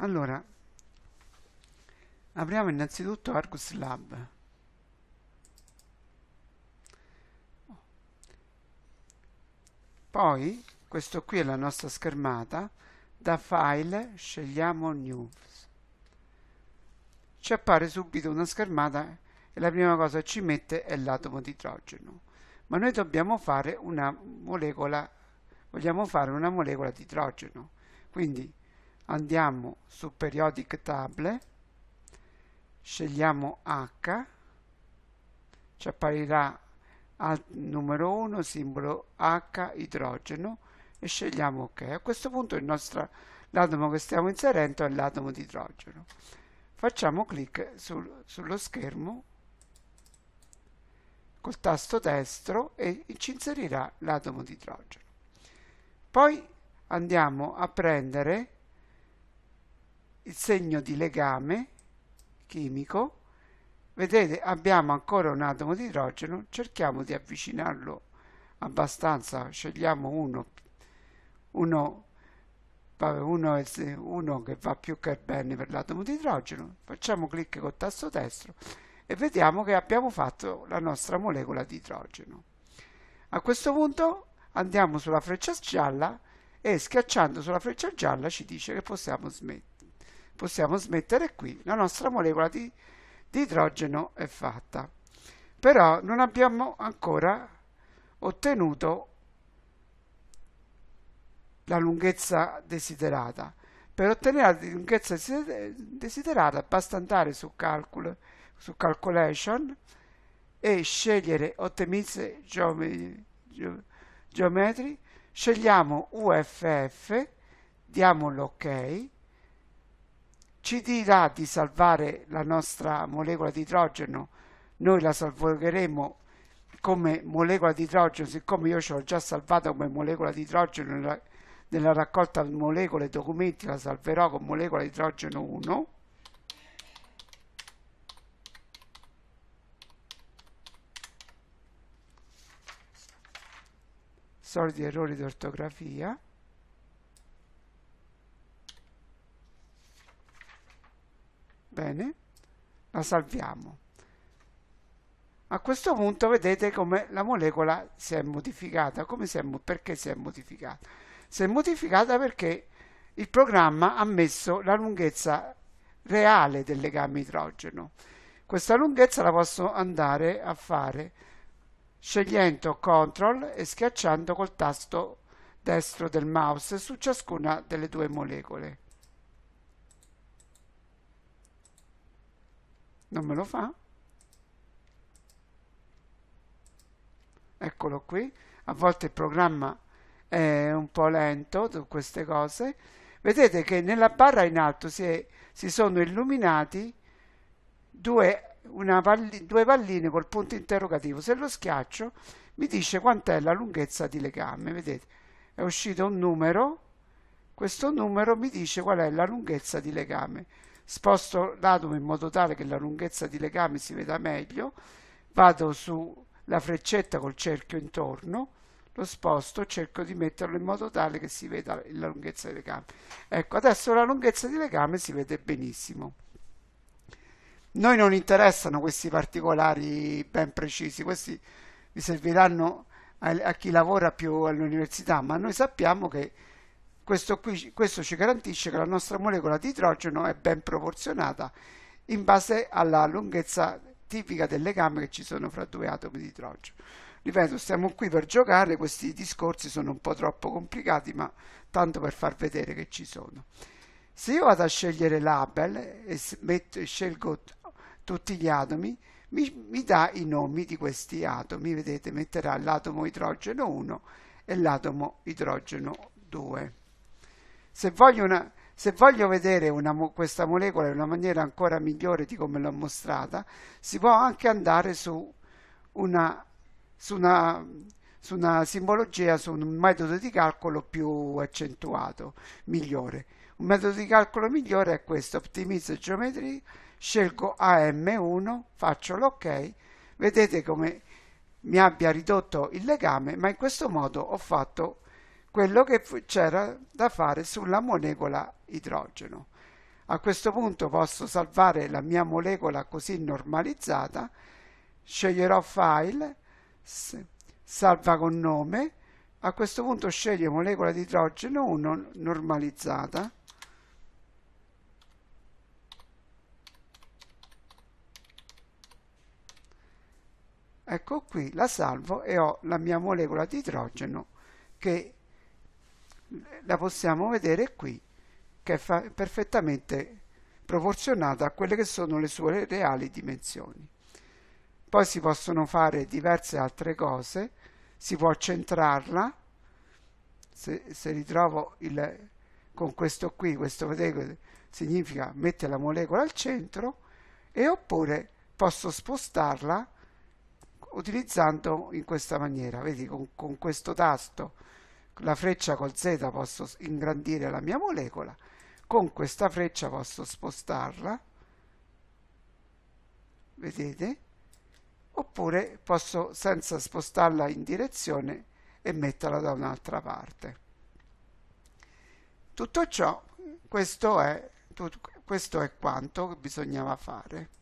Allora, apriamo innanzitutto Argus Lab. Poi, questo qui è la nostra schermata, da File scegliamo News. Ci appare subito una schermata e la prima cosa che ci mette è l'atomo di idrogeno. Ma noi dobbiamo fare una molecola, vogliamo fare una molecola di idrogeno. Quindi andiamo su periodic table scegliamo H ci apparirà al numero 1 simbolo H idrogeno e scegliamo ok a questo punto l'atomo che stiamo inserendo è l'atomo di idrogeno facciamo clic sul, sullo schermo col tasto destro e ci inserirà l'atomo di idrogeno poi andiamo a prendere il segno di legame chimico, vedete abbiamo ancora un atomo di idrogeno, cerchiamo di avvicinarlo abbastanza, scegliamo uno, uno, uno, uno che va più che bene per l'atomo di idrogeno, facciamo clic col tasto destro e vediamo che abbiamo fatto la nostra molecola di idrogeno. A questo punto andiamo sulla freccia gialla e schiacciando sulla freccia gialla ci dice che possiamo smettere possiamo smettere qui, la nostra molecola di, di idrogeno è fatta. Però non abbiamo ancora ottenuto la lunghezza desiderata. Per ottenere la lunghezza desiderata basta andare su, calcul, su Calculation e scegliere ottimize Geometry, geometri, scegliamo UFF, diamo l'ok, OK, ci dirà di salvare la nostra molecola di idrogeno, noi la salveremo come molecola di idrogeno, siccome io ce l'ho già salvata come molecola di idrogeno nella, nella raccolta molecole e documenti, la salverò con molecola di idrogeno 1. Soliti errori di ortografia. Bene, la salviamo. A questo punto vedete come la molecola si è modificata, si è, perché si è modificata. Si è modificata perché il programma ha messo la lunghezza reale del legame idrogeno. Questa lunghezza la posso andare a fare scegliendo CTRL e schiacciando col tasto destro del mouse su ciascuna delle due molecole. non me lo fa eccolo qui a volte il programma è un po' lento su queste cose vedete che nella barra in alto si, è, si sono illuminati due, palli, due palline col punto interrogativo se lo schiaccio mi dice quant'è la lunghezza di legame vedete è uscito un numero questo numero mi dice qual è la lunghezza di legame sposto l'atomo in modo tale che la lunghezza di legame si veda meglio, vado sulla freccetta col cerchio intorno, lo sposto, cerco di metterlo in modo tale che si veda la lunghezza di legame. Ecco, adesso la lunghezza di legame si vede benissimo. Noi non interessano questi particolari ben precisi, questi vi serviranno a, a chi lavora più all'università, ma noi sappiamo che questo, qui, questo ci garantisce che la nostra molecola di idrogeno è ben proporzionata in base alla lunghezza tipica delle gambe che ci sono fra due atomi di idrogeno. Ripeto, stiamo qui per giocare, questi discorsi sono un po' troppo complicati, ma tanto per far vedere che ci sono. Se io vado a scegliere l'Abel e metto, scelgo tutti gli atomi, mi, mi dà i nomi di questi atomi, vedete, metterà l'atomo idrogeno 1 e l'atomo idrogeno 2. Se voglio, una, se voglio vedere una, questa molecola in una maniera ancora migliore di come l'ho mostrata, si può anche andare su una, su una su una simbologia, su un metodo di calcolo più accentuato, migliore. Un metodo di calcolo migliore è questo, Optimize Geometry, scelgo AM1, faccio l'ok, vedete come mi abbia ridotto il legame, ma in questo modo ho fatto quello che c'era da fare sulla molecola idrogeno. A questo punto posso salvare la mia molecola così normalizzata, sceglierò file, salva con nome, a questo punto sceglie molecola di idrogeno 1 normalizzata, ecco qui la salvo e ho la mia molecola di idrogeno che la possiamo vedere qui che è perfettamente proporzionata a quelle che sono le sue reali dimensioni. Poi si possono fare diverse altre cose, si può centrarla, se, se ritrovo il, con questo qui, questo vedete significa mettere la molecola al centro, e oppure posso spostarla utilizzando in questa maniera, vedi con, con questo tasto la freccia col Z posso ingrandire la mia molecola, con questa freccia posso spostarla, vedete? Oppure posso senza spostarla in direzione e metterla da un'altra parte. Tutto ciò, questo è, tutto, questo è quanto bisognava fare.